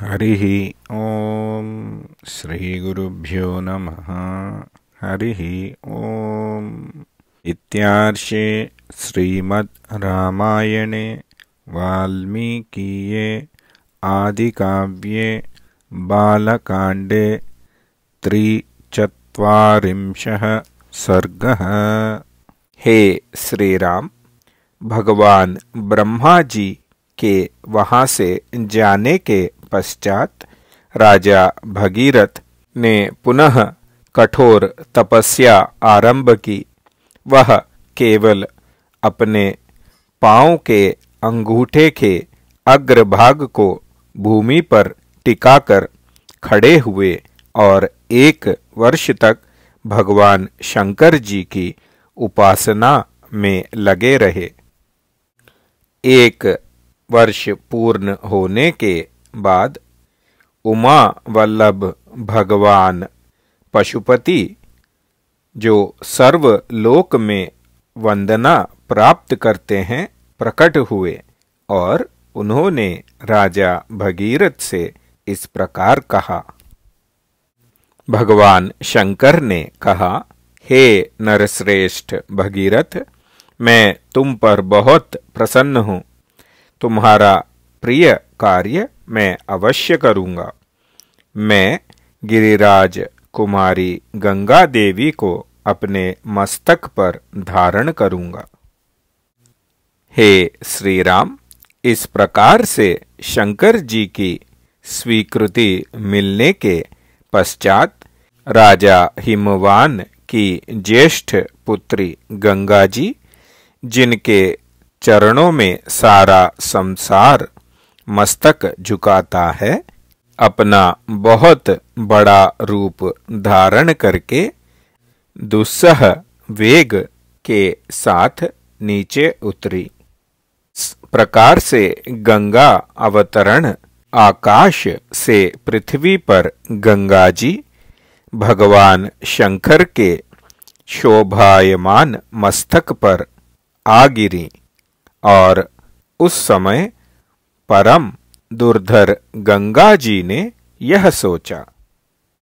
ओम श्री श्रीगुरुभ्यो नम हरि ओम इत्यार्षे श्रीमद् रामायणे वाल्मीकीये आदिकाव्ये बालकाण्डे त्रिचत्वारिंशः सर्गः हे श्रीराम भगवान ब्रह्मा जी के वहाँ से जाने के पश्चात राजा भगीरथ ने पुनः कठोर तपस्या आरंभ की वह केवल अपने पाँव के अंगूठे के अग्रभाग को भूमि पर टिकाकर खड़े हुए और एक वर्ष तक भगवान शंकर जी की उपासना में लगे रहे एक वर्ष पूर्ण होने के बाद उमा वल्लभ भगवान पशुपति जो सर्व लोक में वंदना प्राप्त करते हैं प्रकट हुए और उन्होंने राजा भगीरथ से इस प्रकार कहा भगवान शंकर ने कहा हे नरश्रेष्ठ भगीरथ मैं तुम पर बहुत प्रसन्न हूं तुम्हारा प्रिय कार्य मैं अवश्य करूँगा मैं गिरिराज कुमारी गंगा देवी को अपने मस्तक पर धारण करूँगा हे श्री राम इस प्रकार से शंकर जी की स्वीकृति मिलने के पश्चात राजा हिमवान की ज्येष्ठ पुत्री गंगा जी जिनके चरणों में सारा संसार मस्तक झुकाता है अपना बहुत बड़ा रूप धारण करके दुस्सह वेग के साथ नीचे उतरी प्रकार से गंगा अवतरण आकाश से पृथ्वी पर गंगा जी भगवान शंकर के शोभायमान मस्तक पर आ गिरी और उस समय परम दुर्धर गंगा जी ने यह सोचा